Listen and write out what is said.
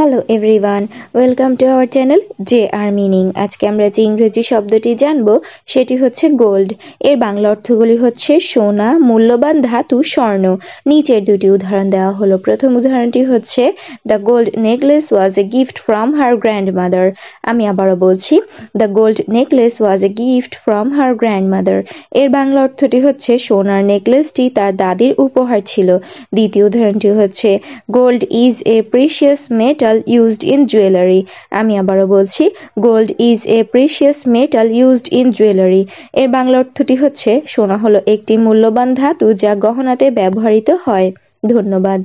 hello everyone welcome to our channel J R meaning আজকে আমরা যে ইংরেজি শব্দটি জানব সেটি হচ্ছে গোল্ড এর বাংলা অর্থগুলি হচ্ছে সোনা মূল্যবান ধাতু স্বর্ণ নিচের দুটি উদাহরণ দেওয়া হলো প্রথম উদাহরণটি হচ্ছে the gold necklace was a gift from her grandmother আমি আবারও বলছি the gold necklace was a gift from her grandmother এর বাংলা অর্থটি হচ্ছে সোনার নেকলেসটি তার দাদির উপহার ছিল দ্বিতীয় উদাহরণটি হচ্ছে gold is a precious metal metal used in jewellery আমি আবারও বলছি gold is a precious metal used in jewellery এর বাংলা অর্থটি হচ্ছে সোনা হলো একটি মূল্যবান ধাতু যা গহনাতে ব্যবহৃত হয় ধন্যবাদ